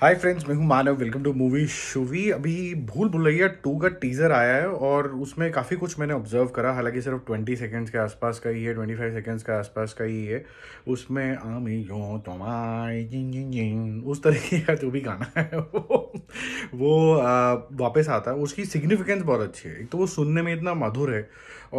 हाय friends मैं हूं Manav welcome to movie shoovy अभी भूल भुलैया टू का टीज़र आया है और उसमें काफ़ी कुछ मैंने ऑब्जर्व करा हालांकि सिर्फ ट्वेंटी सेकेंड्स के आसपास का ही है ट्वेंटी फाइव सेकेंड्स के आसपास का ही है उसमें आमी यो तो उस तरीके का जो भी गाना है वो वो आ, वापस आता है उसकी सिग्निफिकेंस बहुत अच्छी है एक तो वो सुनने में इतना मधुर है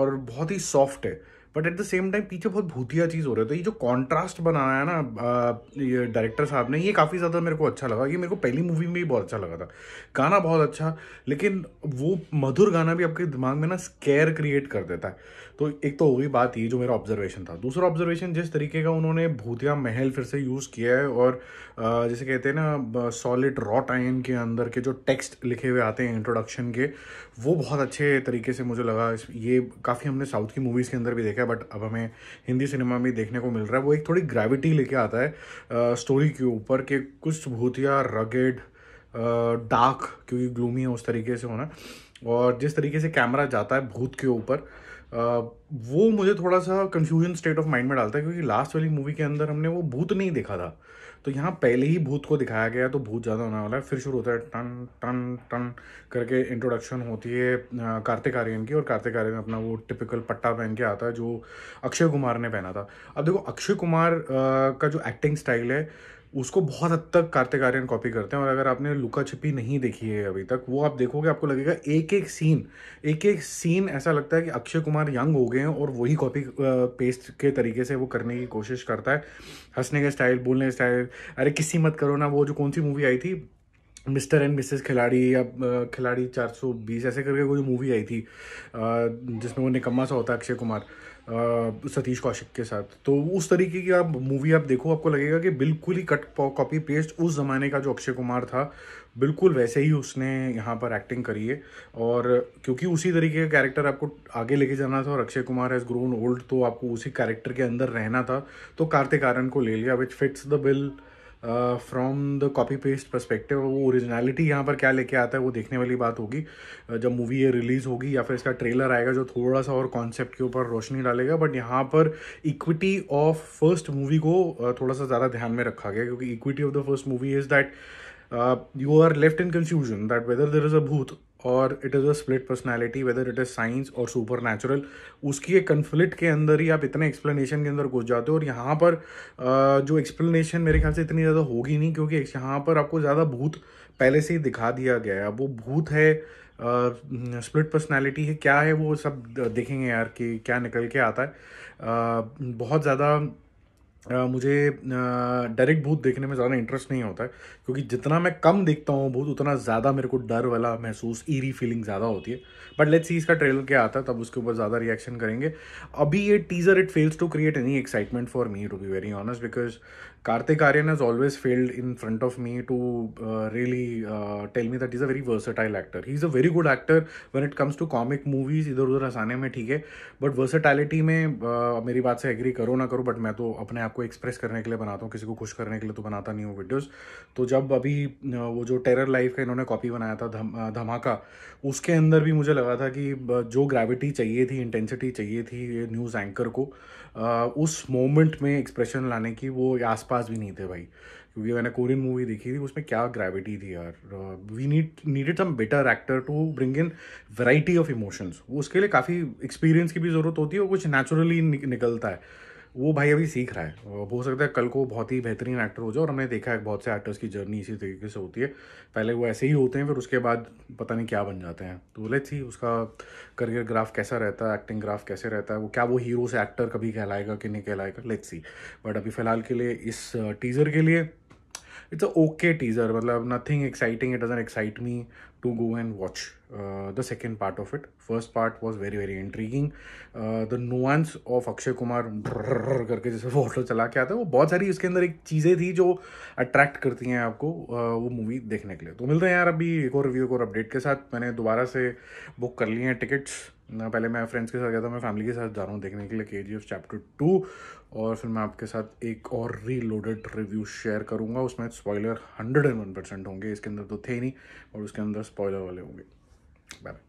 और बहुत ही सॉफ्ट है but at the same time पीछे बहुत भूतिया चीज़ हो रहा है तो ये जो कॉन्ट्रास्ट बनाया है ना ये डायरेक्टर साहब ने ये काफ़ी ज़्यादा मेरे को अच्छा लगा ये मेरे को पहली मूवी में भी बहुत अच्छा लगा था गाना बहुत अच्छा लेकिन वो मधुर गाना भी आपके दिमाग में ना स्केयर क्रिएट कर देता है तो एक तो हो बात ये जो मेरा ऑब्जर्वेशन था दूसरा ऑब्जर्वेशन जिस तरीके का उन्होंने भूतिया महल फिर से यूज़ किया है और जैसे कहते हैं ना सॉलिड रॉट आयन के अंदर के जो टेक्स्ट लिखे हुए आते हैं इंट्रोडक्शन के वो बहुत अच्छे तरीके से मुझे लगा ये काफ़ी हमने साउथ की मूवीज़ के अंदर भी देखा देखा बट अब हमें हिंदी सिनेमा में देखने को मिल रहा है वो एक थोड़ी ग्रेविटी लेके आता है स्टोरी के ऊपर के कुछ भूतिया रगेड डार्क क्योंकि ग्लूमी है उस तरीके से होना और जिस तरीके से कैमरा जाता है भूत के ऊपर वो मुझे थोड़ा सा कन्फ्यूजन स्टेट ऑफ माइंड में डालता है क्योंकि लास्ट वाली मूवी के अंदर हमने वो भूत नहीं देखा था तो यहाँ पहले ही भूत को दिखाया गया तो भूत ज़्यादा होने वाला है फिर शुरू होता है टन टन टन करके इंट्रोडक्शन होती है कार्तिक आर्यन की और कार्तिक आर्यन अपना वो टिपिकल पट्टा पहन के आता है जो अक्षय कुमार ने पहना था अब देखो अक्षय कुमार का जो एक्टिंग स्टाइल है उसको बहुत हद तक कार्तिक आर्यन कॉपी करते हैं और अगर आपने लुका छिपी नहीं देखी है अभी तक वो आप देखोगे आपको लगेगा एक एक सीन एक एक सीन ऐसा लगता है कि अक्षय कुमार यंग हो गए हैं और वही कॉपी पेस्ट के तरीके से वो करने की कोशिश करता है हंसने का स्टाइल बोलने का स्टाइल अरे किसी मत करो ना वो जो कौन सी मूवी आई थी मिस्टर एंड मिसेस खिलाड़ी या खिलाड़ी 420 ऐसे करके कोई मूवी आई थी जिसमें वो निकम्मा सा होता अक्षय कुमार सतीश कौशिक के साथ तो उस तरीके की आप मूवी आप देखो आपको लगेगा कि बिल्कुल ही कट कॉपी पेस्ट उस ज़माने का जो अक्षय कुमार था बिल्कुल वैसे ही उसने यहाँ पर एक्टिंग करी है और क्योंकि उसी तरीके का कैरेक्टर आपको आगे लेके जाना था और Akshay Kumar has grown old तो आपको उसी कैरेक्टर के अंदर रहना था तो कार्तिक आर्यन को ले लिया which fits the bill from the copy paste perspective वो ओरिजिनलिटी यहाँ पर क्या लेके आता है वो देखने वाली बात होगी जब मूवी ये रिलीज़ होगी या फिर इसका ट्रेलर आएगा जो थोड़ा सा और कॉन्सेप्ट के ऊपर रोशनी डालेगा बट यहाँ पर इक्विटी ऑफ फर्स्ट मूवी को थोड़ा सा ज़्यादा ध्यान में रखा गया क्योंकि equity of the first movie is that you are left in confusion that whether there is a bhoot और it is a split personality whether it is science और सुपर नेचुरल उसकी एक कन्फ्लिक्ट के अंदर ही आप इतने एक्सप्लेनेशन के अंदर घुस जाते हो और यहाँ पर जो एक्सप्लेनेशन मेरे ख्याल से इतनी ज़्यादा होगी नहीं क्योंकि यहाँ पर आपको ज़्यादा भूत पहले से ही दिखा दिया गया है वो भूत है स्प्लिट uh, पर्सनैलिटी है क्या है वो सब देखेंगे यार कि क्या निकल के आता है uh, बहुत ज़्यादा मुझे डायरेक्ट भूत देखने में ज़्यादा इंटरेस्ट नहीं होता है क्योंकि जितना मैं कम देखता हूँ भूत उतना ज़्यादा मेरे को डर वाला महसूस ईरी फीलिंग ज़्यादा होती है बट लेट्स सी इसका ट्रेलर क्या आता है तब उसके ऊपर ज़्यादा रिएक्शन करेंगे अभी ये teaser it fails to create any excitement for me to be very honest because Kartik Aaryan has always failed in front of me to really tell me that is a very versatile actor he is a very good actor when it comes to comic movies इधर उधर हंसाने में ठीक है but versatility में uh, मेरी बात से एग्री करो ना करो बट मैं तो अपने आप आपको एक्सप्रेस करने के लिए बनाता हूँ किसी को खुश करने के लिए तो बनाता नहीं हूँ वीडियोज़ तो जब अभी वो जो टेरर लाइफ का इन्होंने कॉपी बनाया था धमाका उसके अंदर भी मुझे लगा था कि जो ग्रेविटी चाहिए थी इंटेंसिटी चाहिए थी ये न्यूज़ एंकर को उस मोमेंट में एक्सप्रेशन लाने की वो आसपास भी नहीं थे भाई क्योंकि मैंने कोरियन मूवी देखी थी उसमें क्या ग्रेविटी थी यार we need needed some better actor to bring in variety of emotions उसके लिए काफ़ी एक्सपीरियंस की भी ज़रूरत होती है और कुछ नेचुरली निकलता है वो भाई अभी सीख रहा है हो सकता है कल को बहुत ही बेहतरीन एक्टर हो जाए और हमने देखा है बहुत से एक्टर्स की जर्नी इसी तरीके से होती है पहले वो ऐसे ही होते हैं फिर उसके बाद पता नहीं क्या बन जाते हैं तो लेट्स ही उसका करियर ग्राफ कैसा रहता है एक्टिंग ग्राफ कैसे रहता है वो क्या वो हीरो से एक्टर कभी कहलाएगा कि नहीं कहलाएगा लेट्स सी बट अभी फ़िलहाल के लिए इस टीज़र uh, के लिए इट्स अ ओके टीज़र मतलब nothing exciting it doesn't excite me to go and watch uh, the second part of it. First part was very very intriguing. Uh, the nuance of Akshay Kumar करके जैसे वो auto चला के आता है वो बहुत सारी उसके अंदर एक चीज़ें थी जो अट्रैक्ट करती हैं आपको uh, वो मूवी देखने के लिए तो मिलते हैं यार अभी एक और रिव्यू एक और अपडेट के साथ मैंने दोबारा से बुक कर ली हैं टिकट्स पहले मैं फ्रेंड्स के साथ गया था मैं फैमिली के साथ जा रहा हूँ देखने के लिए के जी चैप्टर टू और फिर मैं आपके साथ एक और रीलोडेड रिव्यू शेयर करूँगा उसमें spoiler hundred and one percent होंगे इसके अंदर तो थे नहीं और उसके अंदर स्पॉयलर वाले होंगे Bye. bye.